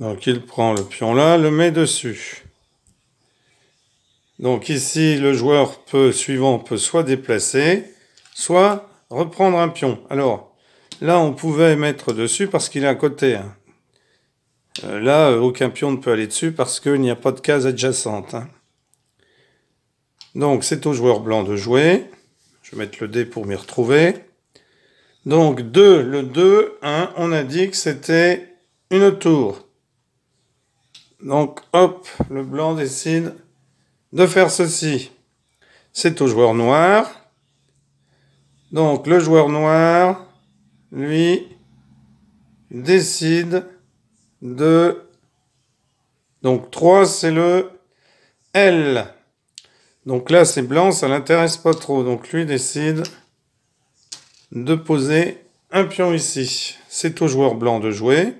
Donc il prend le pion là, le met dessus. Donc ici, le joueur peut, suivant peut soit déplacer, soit reprendre un pion. Alors là, on pouvait mettre dessus parce qu'il est à côté. Hein. Euh, là, euh, aucun pion ne peut aller dessus parce qu'il n'y a pas de case adjacente. Hein. Donc c'est au joueur blanc de jouer. Je vais mettre le dé pour m'y retrouver. Donc 2, le 2, 1, on a dit que c'était une tour. Donc, hop, le blanc décide de faire ceci. C'est au joueur noir. Donc, le joueur noir, lui, décide de... Donc, 3, c'est le L. Donc là, c'est blanc, ça l'intéresse pas trop. Donc lui décide de poser un pion ici. C'est au joueur blanc de jouer.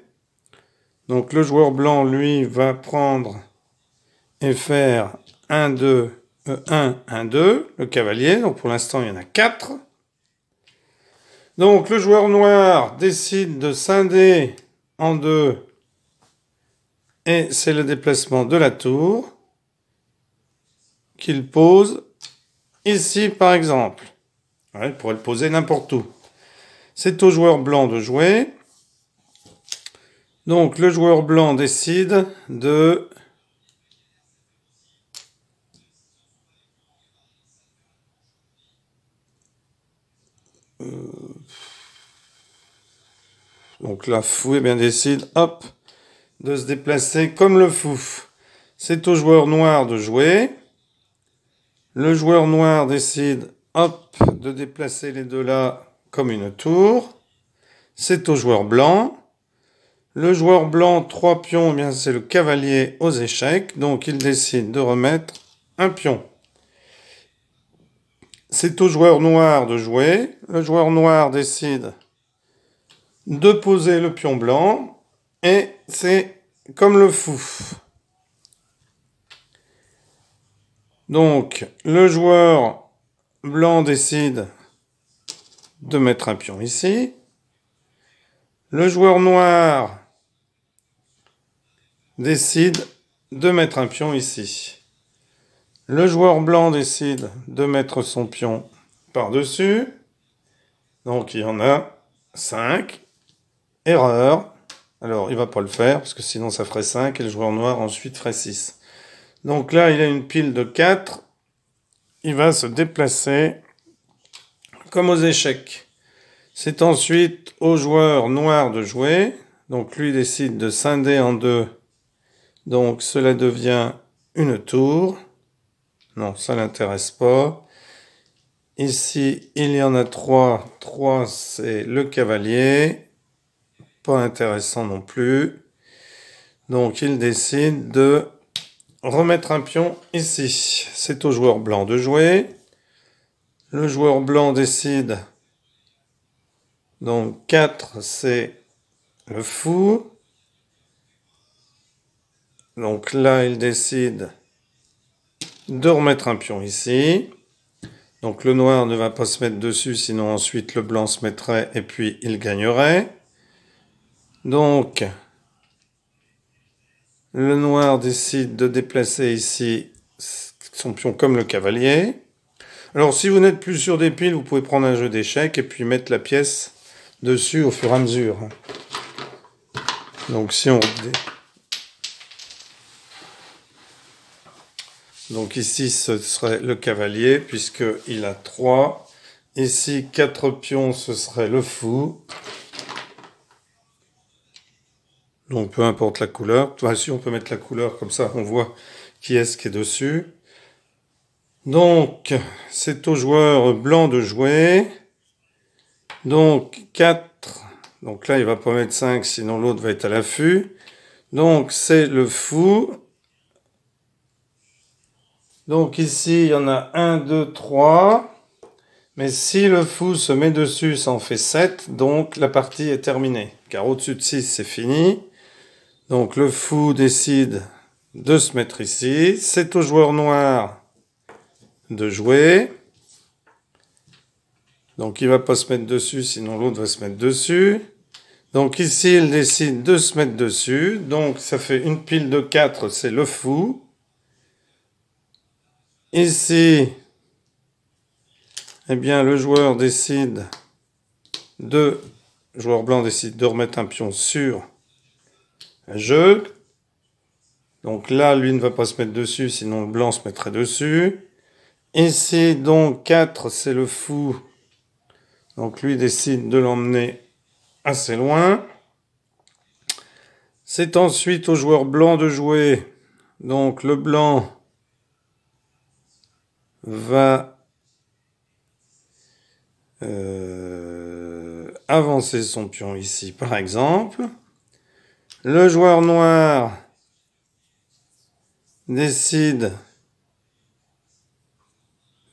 Donc le joueur blanc, lui, va prendre et faire 1, 2, 1, 1, 2, le cavalier. Donc pour l'instant, il y en a 4. Donc le joueur noir décide de scinder en deux et c'est le déplacement de la tour qu'il pose ici par exemple. il pourrait le poser n'importe où. C'est au joueur blanc de jouer. Donc le joueur blanc décide de euh, Donc la fou eh bien, décide hop, de se déplacer comme le fou. C'est au joueur noir de jouer. Le joueur noir décide hop, de déplacer les deux là comme une tour. C'est au joueur blanc. Le joueur blanc, 3 pions, eh bien c'est le cavalier aux échecs, donc il décide de remettre un pion. C'est au joueur noir de jouer. Le joueur noir décide de poser le pion blanc et c'est comme le fou. Donc le joueur blanc décide de mettre un pion ici. Le joueur noir décide de mettre un pion ici. Le joueur blanc décide de mettre son pion par-dessus. Donc il y en a 5. Erreur. Alors il va pas le faire parce que sinon ça ferait 5 et le joueur noir ensuite ferait 6. Donc là il a une pile de 4. Il va se déplacer comme aux échecs. C'est ensuite au joueur noir de jouer. Donc lui décide de scinder en deux donc cela devient une tour. Non, ça l'intéresse pas. Ici, il y en a trois. Trois, c'est le cavalier. Pas intéressant non plus. Donc il décide de remettre un pion ici. C'est au joueur blanc de jouer. Le joueur blanc décide. Donc 4, c'est le fou. Donc là, il décide de remettre un pion ici. Donc le noir ne va pas se mettre dessus, sinon ensuite le blanc se mettrait et puis il gagnerait. Donc le noir décide de déplacer ici son pion comme le cavalier. Alors si vous n'êtes plus sûr des piles, vous pouvez prendre un jeu d'échecs et puis mettre la pièce dessus au fur et à mesure. Donc si on Donc ici, ce serait le cavalier, puisqu'il a 3. Ici, 4 pions, ce serait le fou. Donc peu importe la couleur. si on peut mettre la couleur, comme ça, on voit qui est-ce qui est dessus. Donc, c'est au joueur blanc de jouer. Donc, 4. Donc là, il va pas mettre 5, sinon l'autre va être à l'affût. Donc, c'est le fou. Donc ici, il y en a 1, 2, 3. Mais si le fou se met dessus, ça en fait 7. Donc la partie est terminée. Car au-dessus de 6, c'est fini. Donc le fou décide de se mettre ici. C'est au joueur noir de jouer. Donc il va pas se mettre dessus, sinon l'autre va se mettre dessus. Donc ici, il décide de se mettre dessus. Donc ça fait une pile de 4, c'est le fou ici, eh bien, le joueur décide de, joueur blanc décide de remettre un pion sur un jeu. Donc là, lui ne va pas se mettre dessus, sinon le blanc se mettrait dessus. Ici, donc, 4, c'est le fou. Donc lui décide de l'emmener assez loin. C'est ensuite au joueur blanc de jouer. Donc le blanc va euh, avancer son pion ici, par exemple. Le joueur noir décide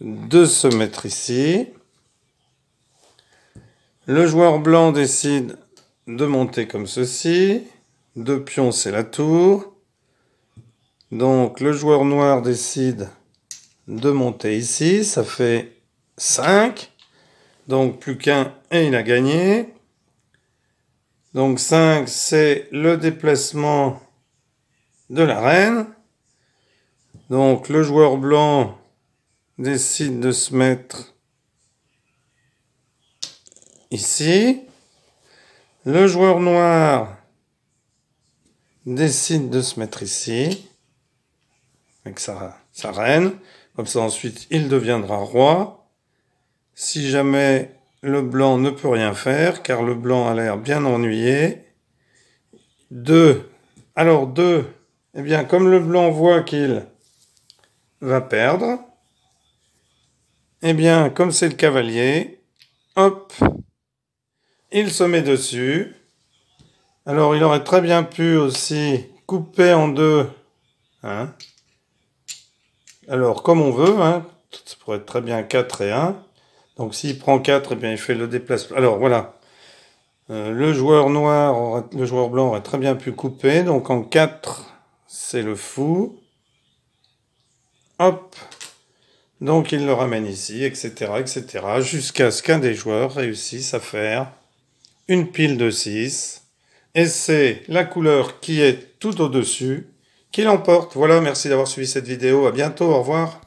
de se mettre ici. Le joueur blanc décide de monter comme ceci. Deux pions, c'est la tour. Donc le joueur noir décide de monter ici. Ça fait 5. Donc plus qu'un et il a gagné. Donc 5, c'est le déplacement de la reine. Donc le joueur blanc décide de se mettre ici. Le joueur noir décide de se mettre ici avec sa, sa reine. Comme ça, ensuite, il deviendra roi. Si jamais le blanc ne peut rien faire, car le blanc a l'air bien ennuyé. Deux. Alors deux. eh bien, comme le blanc voit qu'il va perdre, eh bien, comme c'est le cavalier, hop, il se met dessus. Alors, il aurait très bien pu aussi couper en deux, hein, alors, comme on veut, hein, ça pourrait être très bien 4 et 1. Donc, s'il prend 4, eh bien, il fait le déplacement. Alors, voilà. Euh, le joueur noir, aurait, le joueur blanc aurait très bien pu couper. Donc, en 4, c'est le fou. Hop. Donc, il le ramène ici, etc., etc., jusqu'à ce qu'un des joueurs réussisse à faire une pile de 6. Et c'est la couleur qui est tout au-dessus qui l'emporte. Voilà, merci d'avoir suivi cette vidéo. À bientôt, au revoir.